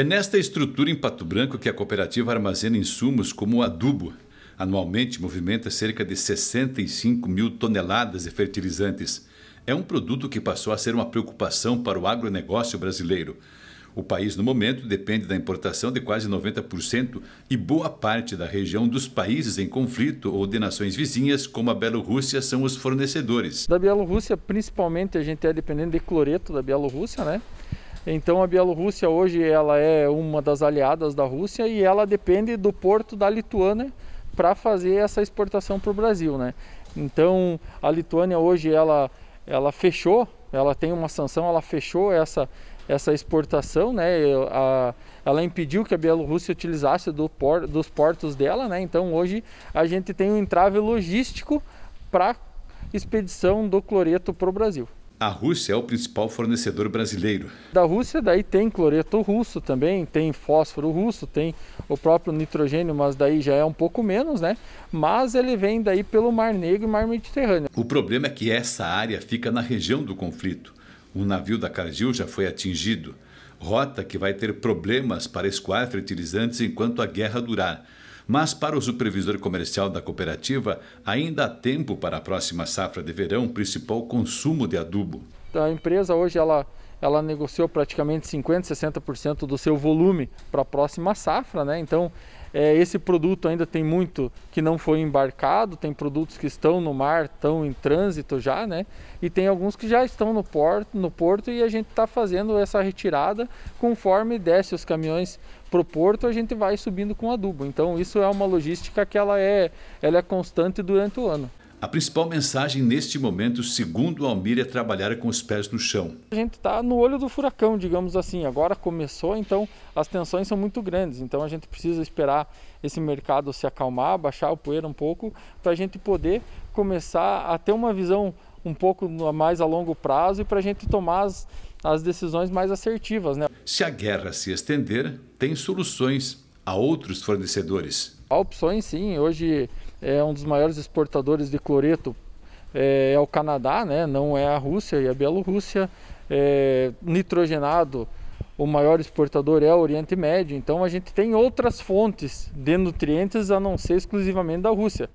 É nesta estrutura em Pato Branco que a cooperativa armazena insumos como o adubo. Anualmente movimenta cerca de 65 mil toneladas de fertilizantes. É um produto que passou a ser uma preocupação para o agronegócio brasileiro. O país, no momento, depende da importação de quase 90% e boa parte da região dos países em conflito ou de nações vizinhas, como a Bielorrússia, são os fornecedores. Da Bielorrússia, principalmente, a gente é dependente de cloreto da Bielorrússia, né? Então a Bielorrússia hoje ela é uma das aliadas da Rússia e ela depende do porto da Lituânia para fazer essa exportação para o Brasil, né? Então a Lituânia hoje ela ela fechou, ela tem uma sanção, ela fechou essa essa exportação, né? A, ela impediu que a Bielorrússia utilizasse do por, dos portos dela, né? Então hoje a gente tem um entrave logístico para expedição do cloreto para o Brasil. A Rússia é o principal fornecedor brasileiro. Da Rússia daí tem cloreto russo também, tem fósforo russo, tem o próprio nitrogênio, mas daí já é um pouco menos, né? Mas ele vem daí pelo Mar Negro e Mar Mediterrâneo. O problema é que essa área fica na região do conflito. Um navio da Cargill já foi atingido. Rota que vai ter problemas para escoar fertilizantes enquanto a guerra durar. Mas para o supervisor comercial da cooperativa, ainda há tempo para a próxima safra de verão, principal consumo de adubo. Então, a empresa hoje ela ela negociou praticamente 50, 60% do seu volume para a próxima safra, né? Então, é, esse produto ainda tem muito que não foi embarcado, tem produtos que estão no mar, estão em trânsito já, né? E tem alguns que já estão no porto, no porto e a gente está fazendo essa retirada conforme desce os caminhões para o porto, a gente vai subindo com adubo. Então isso é uma logística que ela é, ela é constante durante o ano. A principal mensagem neste momento, segundo Almir, é trabalhar com os pés no chão. A gente está no olho do furacão, digamos assim. Agora começou, então as tensões são muito grandes. Então a gente precisa esperar esse mercado se acalmar, baixar o poeira um pouco, para a gente poder começar a ter uma visão um pouco mais a longo prazo e para a gente tomar as, as decisões mais assertivas. Né? Se a guerra se estender, tem soluções a outros fornecedores. Há opções, sim. Hoje é um dos maiores exportadores de cloreto é, é o Canadá, né? não é a Rússia e é a Bielorrússia. É, nitrogenado, o maior exportador é o Oriente Médio, então a gente tem outras fontes de nutrientes a não ser exclusivamente da Rússia.